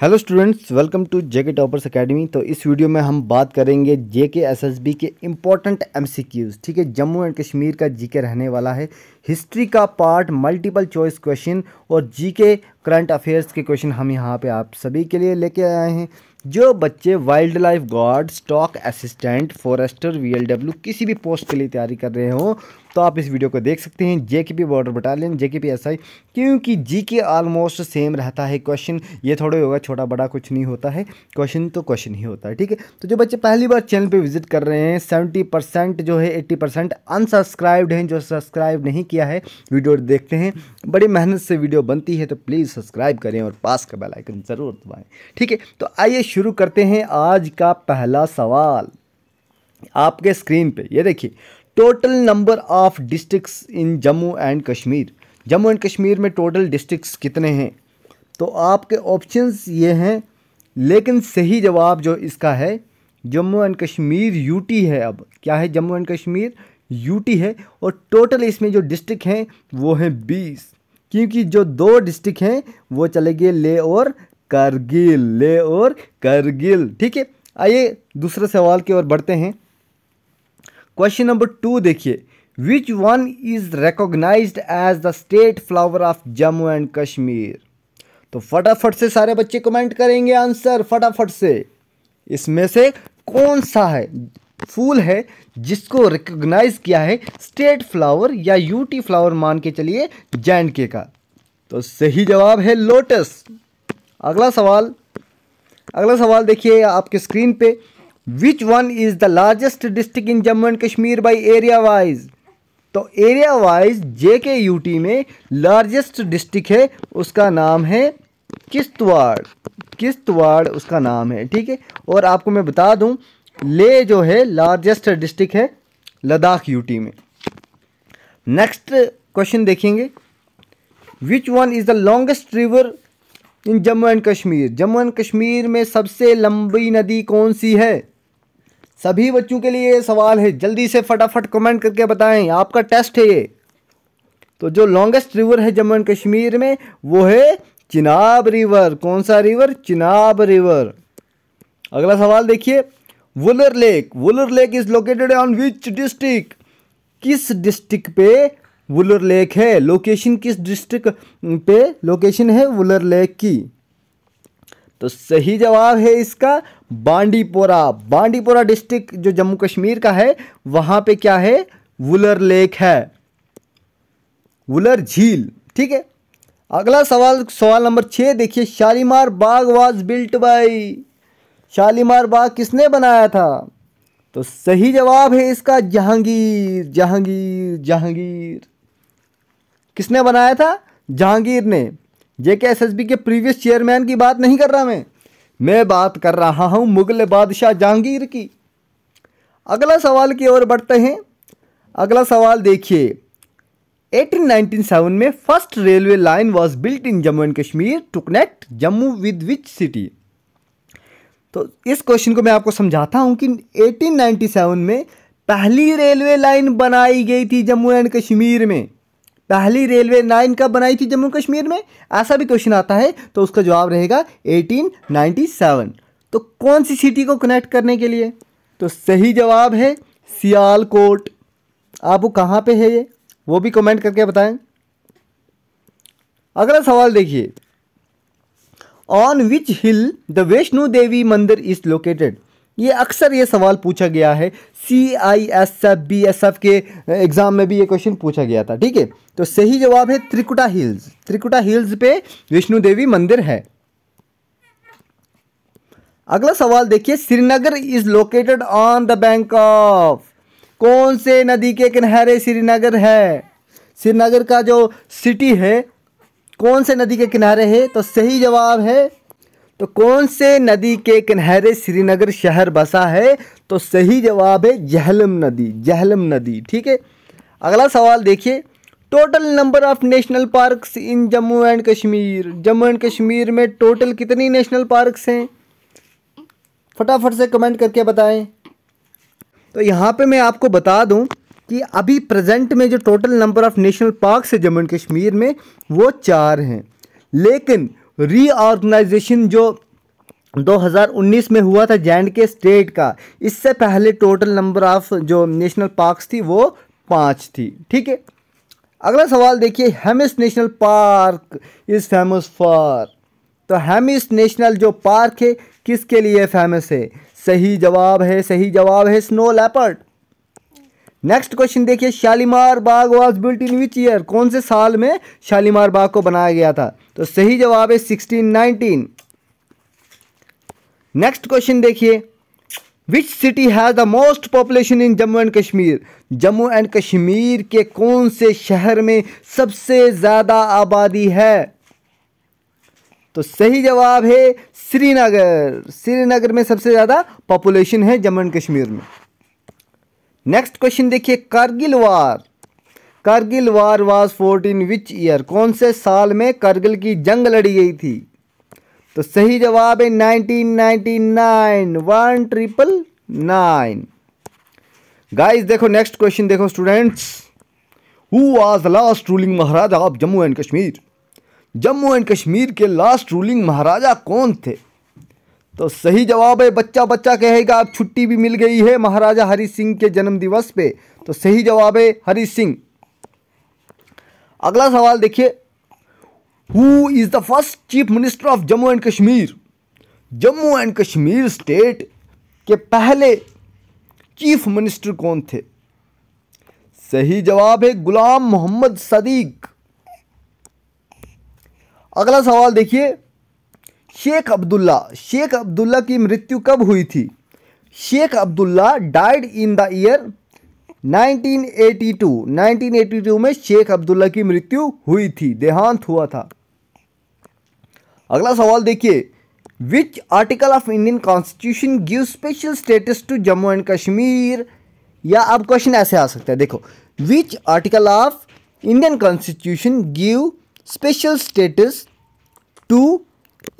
hello students welcome to JK toppers academy तो इस वीडियो में हम बात करेंगे जेके एसएसबी के इम्पॉर्टेंट एमसीक्यूज़ ठीक है जम्मू एंड कश्मीर का जीके रहने वाला है हिस्ट्री का पार्ट मल्टीपल चॉइस क्वेश्चन और जीके करंट अफेयर्स के क्वेश्चन हम यहाँ पे आप सभी के लिए लेके आए हैं जो बच्चे wild life guard stock assistant forester W किसी भी पोस्ट के लिए तैयारी कर रहे हो तो आप इस वीडियो को देख सकते हैं जे के पी बॉर्डर बटालियन जे के पी एस आई क्योंकि जी के ऑलमोस्ट सेम रहता है क्वेश्चन ये थोड़ा होगा छोटा बड़ा कुछ नहीं होता है क्वेश्चन तो क्वेश्चन ही होता है ठीक है तो जो बच्चे पहली बार चैनल पर विजिट कर रहे हैं सेवेंटी परसेंट जो है एट्टी परसेंट अनसब्सक्राइब्ड हैं जो सब्सक्राइब नहीं किया है वीडियो देखते हैं बड़ी मेहनत से वीडियो बनती है तो प्लीज़ सब्सक्राइब करें और पास का बेलाइकन ज़रूर दबाएँ ठीक है तो आइए शुरू करते हैं आज का पहला सवाल आपके स्क्रीन पे ये देखिए total number of districts in Jammu and Kashmir Jammu and Kashmir में टोटल डिस्ट्रिक्स कितने हैं तो आपके ऑप्शंस ये हैं लेकिन सही जवाब जो इसका है जम्मू एंड कश्मीर यूटी है अब क्या है जम्मू एंड कश्मीर यूटी है और टोटल इसमें जो डिस्ट्रिक्ट हैं वो हैं बीस क्योंकि जो दो डिस्ट्रिक्ट हैं वो चले गए ले और करगिल ले और करगिल ठीक है आइए दूसरे सवाल की ओर बढ़ते हैं क्वेश्चन नंबर टू देखिए which one is recognize as the state flower of Jammu and Kashmir तो फटाफट से सारे बच्चे कमेंट करेंगे आंसर फटाफट से इसमें से कौन सा है फूल है जिसको रिकोगनाइज किया है स्टेट फ्लावर या यूटी फ्लावर मान के चलिए जैन के का तो सही जवाब है लोटस अगला सवाल अगला सवाल देखिए आपके स्क्रीन पे which one is the largest district in Jammu and Kashmir by area wise तो area wise J K U T में लार्जेस्ट डिस्ट्रिक्ट है उसका नाम है किश्तवाड़ किश्तवाड़ उसका नाम है ठीक है और आपको मैं बता दूं ले जो है लार्जेस्ट डिस्ट्रिक्ट है लद्दाख यूटी में नेक्स्ट क्वेश्चन देखेंगे which one is the longest river in Jammu and Kashmir Jammu and Kashmir में सबसे लंबी नदी कौन सी है सभी बच्चों के लिए ये सवाल है जल्दी से फटाफट कमेंट करके बताएं आपका टेस्ट है ये तो जो लॉन्गेस्ट रिवर है जम्मू एंड कश्मीर में वो है चिनाब रिवर कौन सा रिवर चिनाब रिवर अगला सवाल देखिए Wular lake Wular lake is located on which district किस डिस्ट्रिक्ट पे वुलर लेक है लोकेशन किस डिस्ट्रिक्ट पे लोकेशन है वुलर लेक की तो सही जवाब है इसका बांडीपोरा बांडीपोरा डिस्ट्रिक्ट जो जम्मू कश्मीर का है वहां पे क्या है वुलर लेक है वुलर झील ठीक है अगला सवाल सवाल नंबर छह देखिए Shalimar Bagh was built by Shalimar Bagh किसने बनाया था तो सही जवाब है इसका जहांगीर जहांगीर जहांगीर किसने बनाया था जहांगीर ने जेके बी के प्रीवियस चेयरमैन की बात नहीं कर रहा मैं मैं बात कर रहा हूँ मुगल बादशाह जहांगीर की अगला सवाल की ओर बढ़ते हैं अगला सवाल देखिए 1897 में first railway line was built in Jammu and Kashmir to connect Jammu with which city तो इस क्वेश्चन को मैं आपको समझाता हूँ कि 1897 में पहली रेलवे लाइन बनाई गई थी जम्मू एंड कश्मीर में पहली रेलवे लाइन कब बनाई थी जम्मू कश्मीर में ऐसा भी क्वेश्चन आता है तो उसका जवाब रहेगा 1897 तो कौन सी सिटी को कनेक्ट करने के लिए तो सही जवाब है सियालकोट वो कहाँ पे है ये वो भी कमेंट करके बताएं अगला सवाल देखिए on which hill the Vaishno Devi mandir is located ये अक्सर ये सवाल पूछा गया है C I S F B S F के एग्ज़ाम में भी ये क्वेश्चन पूछा गया था ठीक है तो सही जवाब है त्रिकुटा हिल्स त्रिकुटा हिल्स पे विष्णु देवी मंदिर है अगला सवाल देखिए Srinagar is located on the bank of कौन से नदी के किनारे श्रीनगर है श्रीनगर का जो सिटी है कौन से नदी के किनारे है तो सही जवाब है तो कौन से नदी के किनारे श्रीनगर शहर बसा है तो सही जवाब है जहलम नदी जहलम नदी ठीक है अगला सवाल देखिए total number of national parks in Jammu and Kashmir Jammu and Kashmir में टोटल कितनी नेशनल पार्क्स हैं फटाफट से कमेंट करके बताएं तो यहाँ पे मैं आपको बता दूं कि अभी प्रेजेंट में जो total number of national parks है जम्मू एंड कश्मीर में वो चार हैं लेकिन रीऑर्गेनाइजेशन जो 2019 में हुआ था जैंड के स्टेट का इससे पहले टोटल नंबर ऑफ जो नेशनल पार्क्स थी वो पाँच थी ठीक है अगला सवाल देखिए Hemis national park is famous for तो हेमिस नेशनल जो पार्क है किसके लिए फेमस है सही जवाब है सही जवाब है स्नो लेपर्ड नेक्स्ट क्वेश्चन देखिए Shalimar Bagh was built in which year कौन से साल में शालीमार बाग को बनाया गया था तो सही जवाब है सिक्सटीन नाइनटीन नेक्स्ट क्वेश्चन देखिए which city has the most population in Jammu and Kashmir Jammu and Kashmir के कौन से शहर में सबसे ज़्यादा आबादी है तो सही जवाब है श्रीनगर श्रीनगर में सबसे ज़्यादा पॉपुलेशन है जम्मू एंड कश्मीर में नेक्स्ट क्वेश्चन देखिए Kargil war Kargil war was fought in which year कौन से साल में करगिल की जंग लड़ी गई थी तो सही जवाब है nineteen ninety nine one triple nine guys देखो नेक्स्ट क्वेश्चन देखो स्टूडेंट्स हु आज last ruling Maharaja of Jammu and Kashmir Jammu and Kashmir के लास्ट रूलिंग महाराजा कौन थे तो सही जवाब है बच्चा बच्चा कहेगा अब छुट्टी भी मिल गई है महाराजा हरि सिंह के जन्म दिवस पे तो सही जवाब है हरि सिंह अगला सवाल देखिए who is the first chief minister of Jammu and Kashmir Jammu and Kashmir state के पहले चीफ मिनिस्टर कौन थे सही जवाब है गुलाम मोहम्मद सदीक अगला सवाल देखिए शेख अब्दुल्ला शेख अब्दुल्ला की मृत्यु कब हुई थी Sheikh Abdullah died in the year 1982 1982 में शेख अब्दुल्ला की मृत्यु हुई थी देहांत हुआ था अगला सवाल देखिए which article of Indian constitution give special status to Jammu and Kashmir या अब क्वेश्चन ऐसे आ सकता है देखो which article of Indian constitution give special status to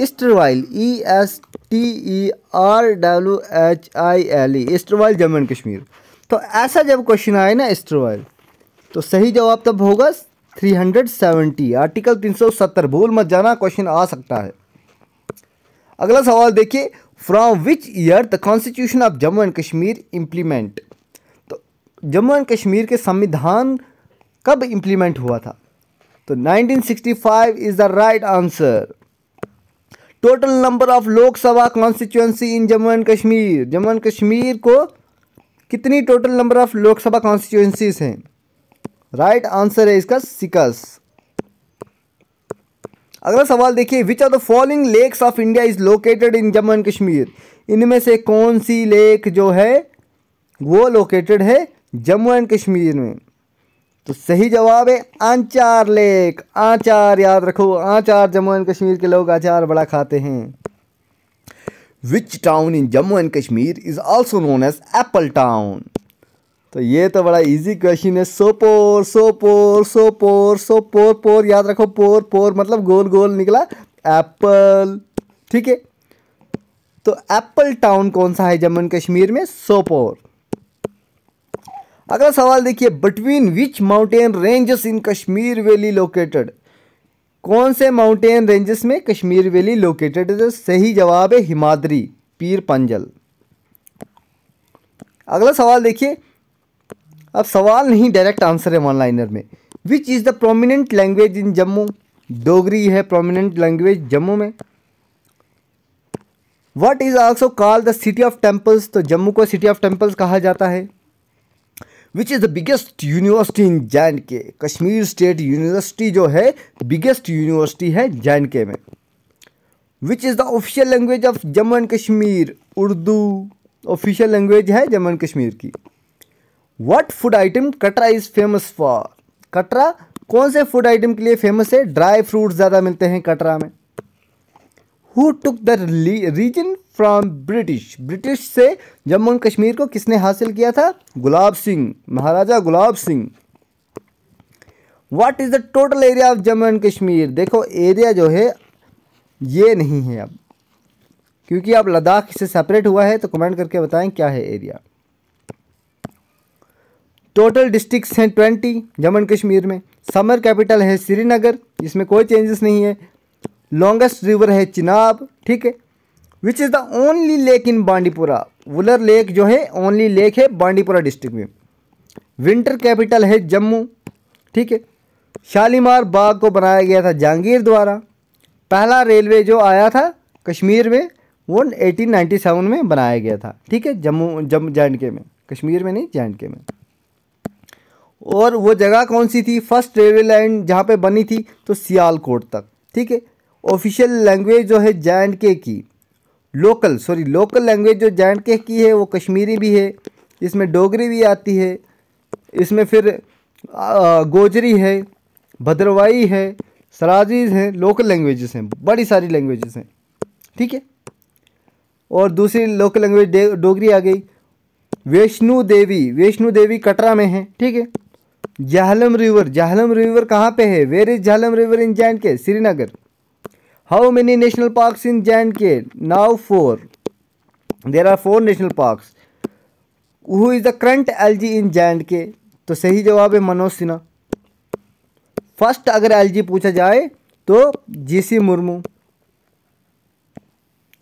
erstwhile E S T E R W H I L E erstwhile Jammu and Kashmir तो ऐसा जब क्वेश्चन आए ना एस्ट्रोवाइल तो सही जवाब तब होगा 370 आर्टिकल 370 भूल मत जाना क्वेश्चन आ सकता है अगला सवाल देखिए from which year the constitution of Jammu and Kashmir implement तो जम्मू एंड कश्मीर के संविधान कब इम्प्लीमेंट हुआ था तो 1965 is the right answer total number of Lok Sabha constituency in Jammu and Kashmir Jammu and Kashmir को कितनी total number of Lok Sabha constituencies हैं राइट आंसर है इसका सिकस अगला सवाल देखिए which are the following lakes of India is located in Jammu and Kashmir इनमें से कौन सी लेक जो है वो लोकेटेड है जम्मू एंड कश्मीर में तो सही जवाब है आंचार लेक आचार याद रखो आचार जम्मू एंड कश्मीर के लोग आचार बड़ा खाते हैं which town in Jammu and Kashmir is also known as apple town तो ये तो बड़ा इजी क्वेश्चन है सोपोर सोपोर सोपोर सोपोर पोर याद रखो पोर पोर मतलब गोल गोल निकला एप्पल ठीक है तो एप्पल टाउन कौन सा है जम्मू एंड कश्मीर में सोपोर अगला सवाल देखिए between which mountain ranges in Kashmir valley located कौन से माउंटेन रेंजेस में कश्मीर वैली लोकेटेड है तो सही जवाब है हिमाद्री पीर पंजल अगला सवाल देखिए अब सवाल नहीं डायरेक्ट आंसर है वन लाइनर में which is the prominent language in Jammu Dogri है प्रोमिनेंट लैंग्वेज जम्मू में what is also call the city of temples तो जम्मू को सिटी ऑफ टेम्पल्स कहा जाता है which is the biggest university in J and K Kashmir state university जो है बिगेस्ट यूनिवर्सिटी है जे एंड के में which is the official language of Jammu and Kashmir Urdu official language है जम्मू एंड कश्मीर की what food item Katra is famous for Katra कौन से food item के लिए फेमस है ड्राई फ्रूट ज़्यादा मिलते हैं कटरा में who took the region from British British से जम्मू एंड कश्मीर को किसने हासिल किया था Gulab Singh Maharaja Gulab Singh what is the total area of Jammu and Kashmir देखो एरिया जो है ये नहीं है अब क्योंकि आप लद्दाख से सेपरेट हुआ है तो कमेंट करके बताएं क्या है एरिया टोटल डिस्ट्रिक्ट हैं ट्वेंटी जम्मू एंड कश्मीर में समर कैपिटल है श्रीनगर इसमें कोई चेंजेस नहीं है लॉन्गेस्ट रिवर है चिनाब ठीक है which is the only lake in Bandipora Wular lake जो है ओनली लेक है बांडीपुरा डिस्ट्रिक्ट में विंटर कैपिटल है जम्मू ठीक है शालीमार बाग को बनाया गया था जहांगीर द्वारा पहला रेलवे जो आया था कश्मीर में वो 1897 में बनाया गया था ठीक है जम्मू जम्मू जे के में कश्मीर में नहीं जे के में और वो जगह कौन सी थी फर्स्ट रेलवे लाइन जहाँ पे बनी थी तो सियालकोट तक ठीक है ऑफिशियल लैंग्वेज जो है जे एंड के की लोकल सॉरी लोकल लैंग्वेज जो जे एंड के की है वो कश्मीरी भी है इसमें डोगरी भी आती है इसमें फिर गोजरी है भद्रवाई है सराजीज हैं लोकल लैंग्वेजेस हैं बड़ी सारी लैंग्वेजेस हैं ठीक है और दूसरी लोकल लैंग्वेज डोगरी आ गई वैष्णो देवी वैष्णो देवी कटरा में है ठीक है जहलम रिवर जहलम रिवर कहाँ पे है where is Jhelum river in J and K Srinagar how national in J and K now four there are four national are who is the current L G in J and K तो सही जवाब है Manoj Sinha first अगर L G पूछा जाए तो G C Murmu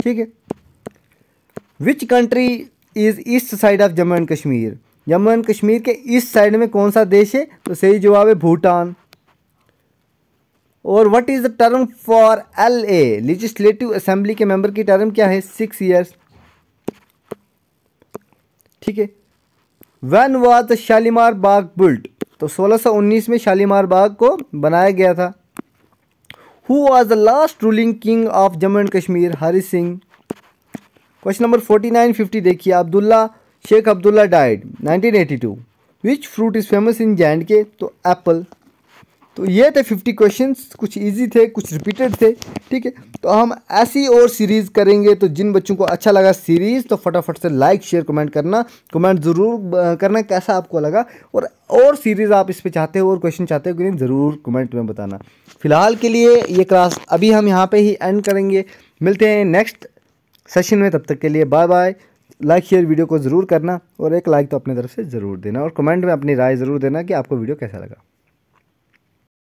ठीक है which country is east side of Jammu and Kashmir Jammu and Kashmir के ईस्ट साइड में कौन सा देश है तो सही जवाब है भूटान और what is the term for L A legislative assembly के मेंबर की टर्म क्या है सिक्स ईयर्स ठीक है when was Shalimar Bagh built तो 1619 में शालीमार बाग को बनाया गया था who was the last ruling king of Jammu and Kashmir Hari Singh question number 4950 देखिए Abdullah Sheikh Abdullah died 1982 which fruit is famous in J and K तो एप्पल तो ये थे फिफ्टी क्वेश्चन कुछ ईजी थे कुछ रिपीटेड थे ठीक है तो हम ऐसी और सीरीज़ करेंगे तो जिन बच्चों को अच्छा लगा सीरीज़ तो फटाफट से लाइक शेयर कमेंट करना कमेंट ज़रूर करना कैसा आपको लगा और और सीरीज़ आप इस पर चाहते हो और क्वेश्चन चाहते हो कि नहीं ज़रूर कमेंट में बताना फ़िलहाल के लिए ये क्लास अभी हम यहाँ पर ही एंड करेंगे मिलते हैं नेक्स्ट सेशन में तब तक के लिए bye bye like share video को ज़रूर करना और एक लाइक तो अपनी तरफ से ज़रूर देना और कमेंट में अपनी राय ज़रूर देना कि आपको वीडियो कैसा लगा